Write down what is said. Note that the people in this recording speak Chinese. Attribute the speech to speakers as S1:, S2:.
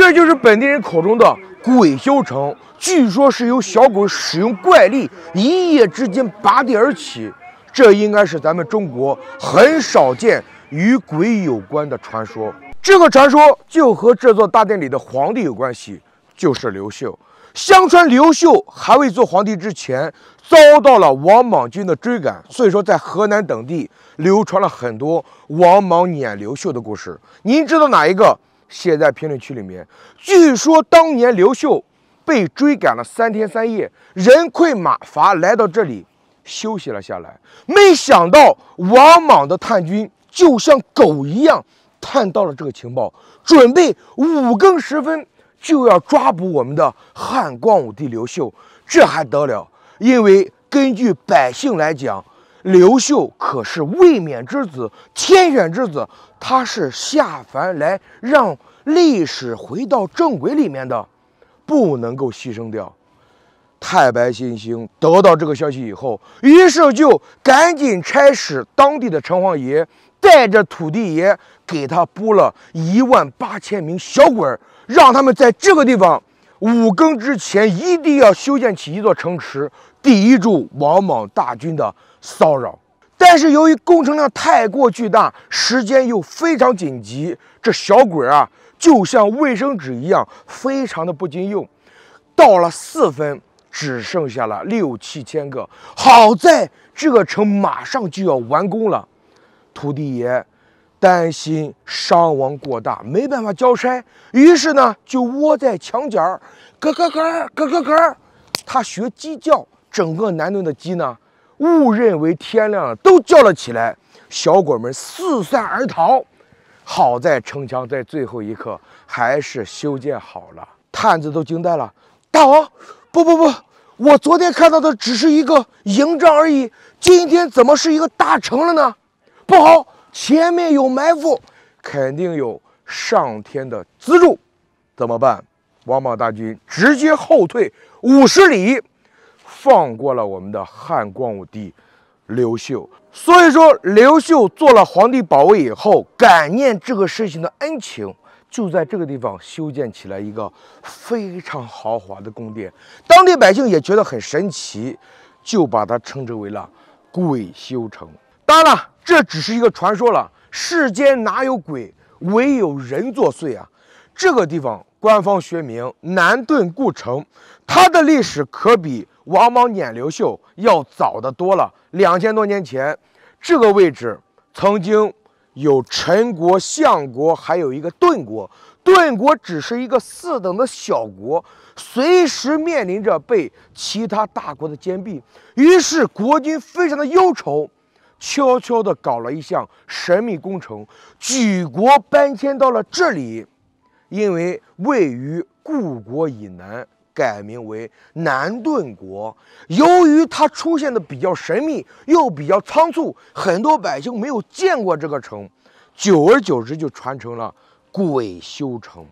S1: 这就是本地人口中的鬼修城，据说是由小鬼使用怪力一夜之间拔地而起。这应该是咱们中国很少见与鬼有关的传说。这个传说就和这座大殿里的皇帝有关系，就是刘秀。相传刘秀还未做皇帝之前，遭到了王莽军的追赶，所以说在河南等地流传了很多王莽撵刘秀的故事。您知道哪一个？写在评论区里面。据说当年刘秀被追赶了三天三夜，人困马乏，来到这里休息了下来。没想到王莽的探军就像狗一样探到了这个情报，准备五更时分就要抓捕我们的汉光武帝刘秀，这还得了？因为根据百姓来讲。刘秀可是未免之子，天选之子，他是下凡来让历史回到正轨里面的，不能够牺牲掉。太白金星得到这个消息以后，于是就赶紧差使当地的城隍爷带着土地爷给他拨了一万八千名小鬼儿，让他们在这个地方五更之前一定要修建起一座城池，抵御住王莽大军的。骚扰，但是由于工程量太过巨大，时间又非常紧急，这小鬼啊，就像卫生纸一样，非常的不经用。到了四分，只剩下了六七千个。好在这个城马上就要完工了，土地爷担心伤亡过大，没办法交差，于是呢，就窝在墙角，咯咯咯，咯咯咯，他学鸡叫，整个南顿的鸡呢。误认为天亮了，都叫了起来，小鬼们四散而逃。好在城墙在最后一刻还是修建好了。探子都惊呆了，大王，不不不，我昨天看到的只是一个营帐而已，今天怎么是一个大城了呢？不好，前面有埋伏，肯定有上天的资助，怎么办？王莽大军直接后退五十里。放过了我们的汉光武帝刘秀，所以说刘秀做了皇帝保卫以后，感念这个事情的恩情，就在这个地方修建起来一个非常豪华的宫殿。当地百姓也觉得很神奇，就把它称之为了鬼修城。当然了，这只是一个传说了，世间哪有鬼，唯有人作祟啊！这个地方。官方学名南顿故城，它的历史可比王莽撵刘秀要早的多了。两千多年前，这个位置曾经有陈国、相国，还有一个顿国。顿国只是一个四等的小国，随时面临着被其他大国的兼并。于是国君非常的忧愁，悄悄地搞了一项神秘工程，举国搬迁到了这里。因为位于故国以南，改名为南顿国。由于它出现的比较神秘，又比较仓促，很多百姓没有见过这个城，久而久之就传成了鬼修城。